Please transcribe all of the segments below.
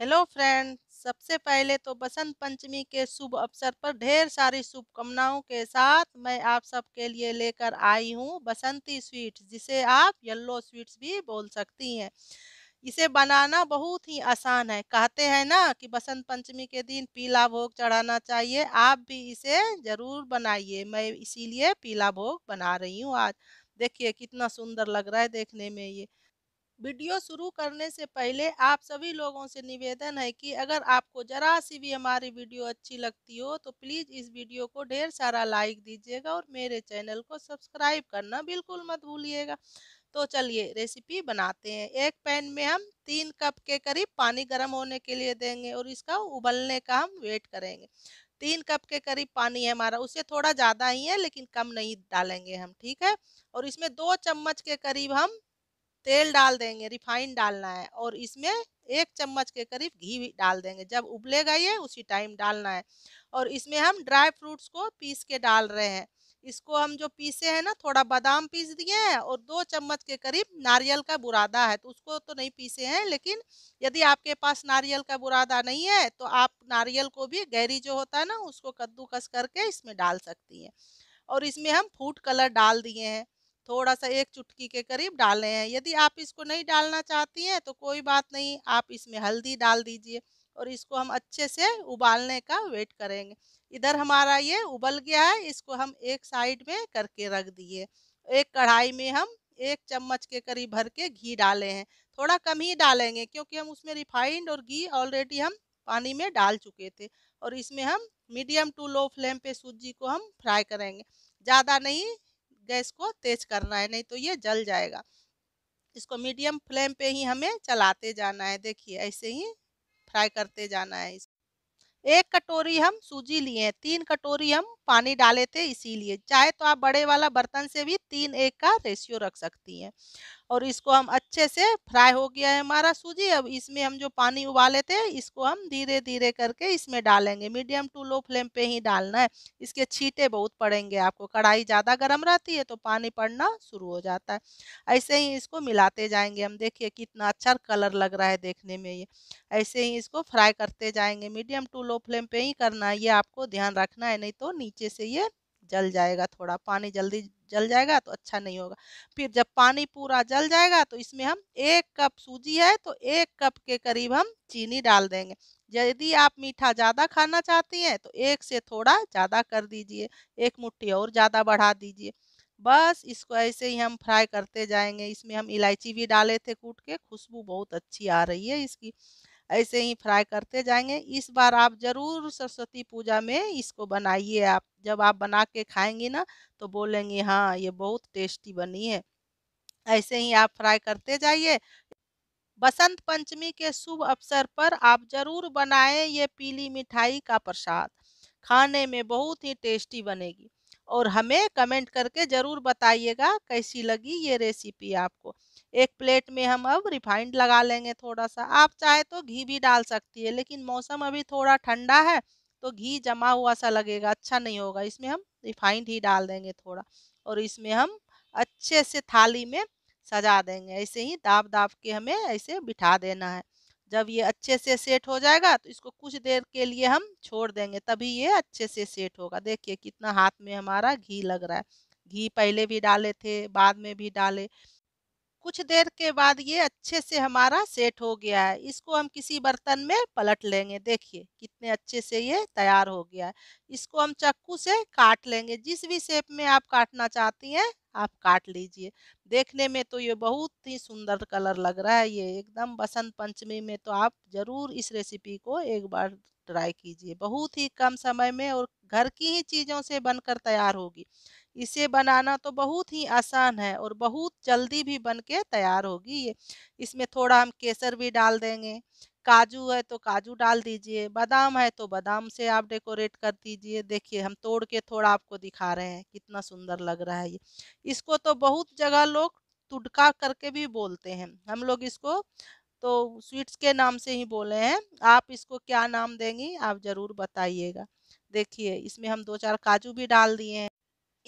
hello friend सबसे पहले तो बसंत पंचमी के शुभ अवसर पर ढेर सारी शुभकामनाओं के साथ मैं आप सबके लिए लेकर आई हूँ बसंती स्वीट्स जिसे आप येलो स्वीट्स भी बोल सकती हैं इसे बनाना बहुत ही आसान है कहते हैं ना कि बसंत पंचमी के दिन पीला भोग चढ़ाना चाहिए आप भी इसे ज़रूर बनाइए मैं इसीलिए पीला भोग बना रही हूँ आज देखिए कितना सुंदर लग रहा है देखने में ये वीडियो शुरू करने से पहले आप सभी लोगों से निवेदन है कि अगर आपको ज़रा सी भी हमारी वीडियो अच्छी लगती हो तो प्लीज़ इस वीडियो को ढेर सारा लाइक दीजिएगा और मेरे चैनल को सब्सक्राइब करना बिल्कुल मत भूलिएगा तो चलिए रेसिपी बनाते हैं एक पैन में हम तीन कप के करीब पानी गर्म होने के लिए देंगे और इसका उबलने का हम वेट करेंगे तीन कप के करीब पानी है हमारा उससे थोड़ा ज़्यादा ही है लेकिन कम नहीं डालेंगे हम ठीक है और इसमें दो चम्मच के करीब हम तेल डाल देंगे रिफाइन डालना है और इसमें एक चम्मच के करीब घी भी डाल देंगे जब उबलेगा ये उसी टाइम डालना है और इसमें हम ड्राई फ्रूट्स को पीस के डाल रहे हैं इसको हम जो पीसे हैं ना थोड़ा बादाम पीस दिए हैं और दो चम्मच के करीब नारियल का बुरादा है तो उसको तो नहीं पीसे हैं लेकिन यदि आपके पास नारियल का बुरादा नहीं है तो आप नारियल को भी गहरी जो होता है ना उसको कद्दूकस करके इसमें डाल सकती हैं और इसमें हम फूड कलर डाल दिए हैं थोड़ा सा एक चुटकी के करीब डाले हैं यदि आप इसको नहीं डालना चाहती हैं तो कोई बात नहीं आप इसमें हल्दी डाल दीजिए और इसको हम अच्छे से उबालने का वेट करेंगे इधर हमारा ये उबल गया है इसको हम एक साइड में करके रख दिए एक कढ़ाई में हम एक चम्मच के करीब भर के घी डाले हैं थोड़ा कम ही डालेंगे क्योंकि हम उसमें रिफाइंड और घी ऑलरेडी हम पानी में डाल चुके थे और इसमें हम मीडियम टू लो फ्लेम पे सूजी को हम फ्राई करेंगे ज़्यादा नहीं गैस को तेज करना है नहीं तो ये जल जाएगा इसको मीडियम फ्लेम पे ही हमें चलाते जाना है देखिए ऐसे ही फ्राई करते जाना है एक कटोरी हम सूजी लिए हैं तीन कटोरी हम पानी डाले थे इसीलिए चाहे तो आप बड़े वाला बर्तन से भी तीन एक का रेशियो रख सकती हैं और इसको हम अच्छे से फ्राई हो गया है हमारा सूजी अब इसमें हम जो पानी उबाले थे इसको हम धीरे धीरे करके इसमें डालेंगे मीडियम टू लो फ्लेम पे ही डालना है इसके छीटे बहुत पड़ेंगे आपको कढ़ाई ज़्यादा गर्म रहती है तो पानी पड़ना शुरू हो जाता है ऐसे ही इसको मिलाते जाएंगे हम देखिए कितना अच्छा कलर लग रहा है देखने में ये ऐसे ही इसको फ्राई करते जाएंगे मीडियम टू लो फ्लेम पर ही करना है ये आपको ध्यान रखना है नहीं तो नीचे से ये जल जाएगा थोड़ा पानी जल्दी जल जाएगा तो अच्छा नहीं होगा फिर जब पानी पूरा जल जाएगा तो इसमें हम एक कप सूजी है तो एक कप के करीब हम चीनी डाल देंगे यदि आप मीठा ज़्यादा खाना चाहती हैं तो एक से थोड़ा ज़्यादा कर दीजिए एक मुट्ठी और ज़्यादा बढ़ा दीजिए बस इसको ऐसे ही हम फ्राई करते जाएंगे इसमें हम इलायची भी डाले थे कूट के खुशबू बहुत अच्छी आ रही है इसकी ऐसे ही फ्राई करते जाएंगे इस बार आप ज़रूर सरस्वती पूजा में इसको बनाइए आप जब आप बना के खाएंगी ना तो बोलेंगे हाँ ये बहुत टेस्टी बनी है ऐसे ही आप फ्राई करते जाइए बसंत पंचमी के शुभ अवसर पर आप ज़रूर बनाएं ये पीली मिठाई का प्रसाद खाने में बहुत ही टेस्टी बनेगी और हमें कमेंट करके ज़रूर बताइएगा कैसी लगी ये रेसिपी आपको एक प्लेट में हम अब रिफाइंड लगा लेंगे थोड़ा सा आप चाहे तो घी भी डाल सकती है लेकिन मौसम अभी थोड़ा ठंडा है तो घी जमा हुआ सा लगेगा अच्छा नहीं होगा इसमें हम रिफाइंड ही डाल देंगे थोड़ा और इसमें हम अच्छे से थाली में सजा देंगे ऐसे ही दाब दाब के हमें ऐसे बिठा देना है जब ये अच्छे से सेट हो जाएगा तो इसको कुछ देर के लिए हम छोड़ देंगे तभी ये अच्छे से सेट होगा देखिए कितना हाथ में हमारा घी लग रहा है घी पहले भी डाले थे बाद में भी डाले कुछ देर के बाद ये अच्छे से हमारा सेट हो गया है इसको हम किसी बर्तन में पलट लेंगे देखिए कितने अच्छे से ये तैयार हो गया है इसको हम चक्कू से काट लेंगे जिस भी शेप में आप काटना चाहती हैं आप काट लीजिए देखने में तो ये बहुत ही सुंदर कलर लग रहा है ये एकदम बसंत पंचमी में तो आप ज़रूर इस रेसिपी को एक बार ट्राई कीजिए बहुत ही कम समय में और घर की ही चीज़ों से बनकर तैयार होगी इसे बनाना तो बहुत ही आसान है और बहुत जल्दी भी बन के तैयार होगी ये इसमें थोड़ा हम केसर भी डाल देंगे काजू है तो काजू डाल दीजिए बादाम है तो बादाम से आप डेकोरेट कर दीजिए देखिए हम तोड़ के थोड़ा आपको दिखा रहे हैं कितना सुंदर लग रहा है ये इसको तो बहुत जगह लोग तुड़का करके भी बोलते हैं हम लोग इसको तो स्वीट्स के नाम से ही बोले हैं आप इसको क्या नाम देंगी आप ज़रूर बताइएगा देखिए इसमें हम दो चार काजू भी डाल दिए हैं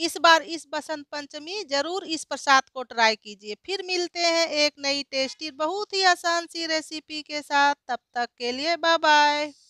इस बार इस बसंत पंचमी जरूर इस प्रसाद को ट्राई कीजिए फिर मिलते हैं एक नई टेस्टी बहुत ही आसान सी रेसिपी के साथ तब तक के लिए बाय बाय